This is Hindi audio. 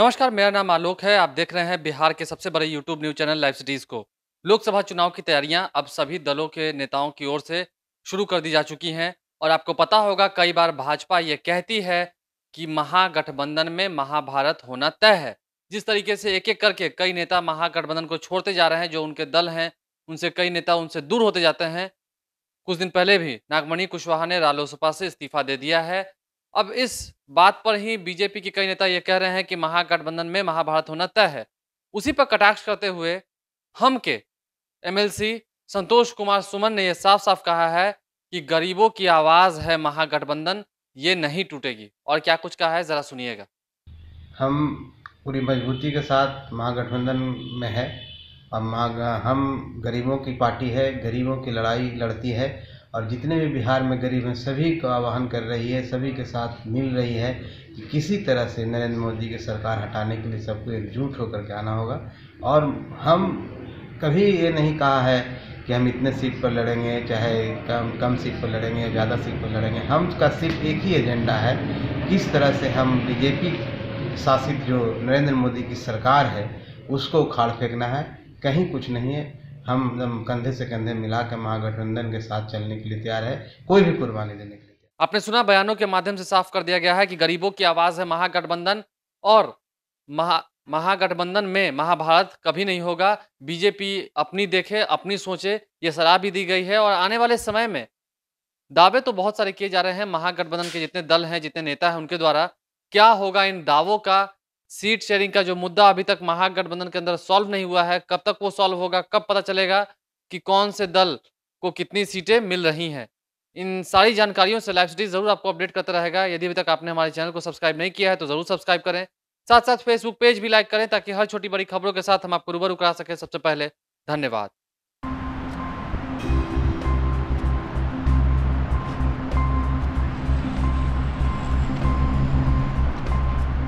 नमस्कार मेरा नाम आलोक है आप देख रहे हैं बिहार के सबसे बड़े YouTube news channel live cities को लोकसभा चुनाव की तैयारियां अब सभी दलों के नेताओं की ओर से शुरू कर दी जा चुकी हैं और आपको पता होगा कई बार भाजपा ये कहती है कि महागठबंधन में महाभारत होना तय है जिस तरीके से एक एक करके कई नेता महागठबंधन को छोड़ते जा रहे हैं जो उनके दल हैं उनसे कई नेता उनसे दूर होते जाते हैं कुछ दिन पहले भी नागमणि कुशवाहा ने रालोसपा से इस्तीफा दे दिया है अब इस बात पर ही बीजेपी के कई नेता ये कह रहे हैं कि महागठबंधन में महाभारत होना तय है उसी पर कटाक्ष करते हुए हम के एमएलसी संतोष कुमार सुमन ने यह साफ साफ कहा है कि गरीबों की आवाज़ है महागठबंधन ये नहीं टूटेगी और क्या कुछ कहा है ज़रा सुनिएगा हम पूरी मजबूती के साथ महागठबंधन में है हम हम गरीबों की पार्टी है गरीबों की लड़ाई लड़ती है और जितने भी बिहार में गरीब हैं सभी को आह्वान कर रही है सभी के साथ मिल रही है कि किसी तरह से नरेंद्र मोदी की सरकार हटाने के लिए सबको एकजुट होकर के आना होगा और हम कभी ये नहीं कहा है कि हम इतने सीट पर लड़ेंगे चाहे कम कम सीट पर लड़ेंगे या ज़्यादा सीट पर लड़ेंगे हम का सिर्फ एक ही एजेंडा है किस तरह से हम बीजेपी शासित जो नरेंद्र मोदी की सरकार है उसको उखाड़ फेंकना है कहीं कुछ नहीं है हम एकदम कंधे से कंधे मिलाकर महागठबंधन के साथ चलने के लिए तैयार है कोई भी कुर्बानी देने के लिए आपने सुना बयानों के माध्यम से साफ कर दिया गया है कि गरीबों की आवाज है महागठबंधन और महा महागठबंधन में महाभारत कभी नहीं होगा बीजेपी अपनी देखे अपनी सोचे ये सलाह भी दी गई है और आने वाले समय में दावे तो बहुत सारे किए जा रहे हैं महागठबंधन के जितने दल हैं जितने नेता हैं उनके द्वारा क्या होगा इन दावों का सीट शेयरिंग का जो मुद्दा अभी तक महागठबंधन के अंदर सॉल्व नहीं हुआ है कब तक वो सॉल्व होगा कब पता चलेगा कि कौन से दल को कितनी सीटें मिल रही हैं इन सारी जानकारियों से लाइव सिटी जरूर आपको अपडेट करता रहेगा यदि अभी तक आपने हमारे चैनल को सब्सक्राइब नहीं किया है तो जरूर सब्सक्राइब करें साथ साथ फेसबुक पेज भी लाइक करें ताकि हर छोटी बड़ी खबरों के साथ हम आपको रूबरू करा सकें सबसे पहले धन्यवाद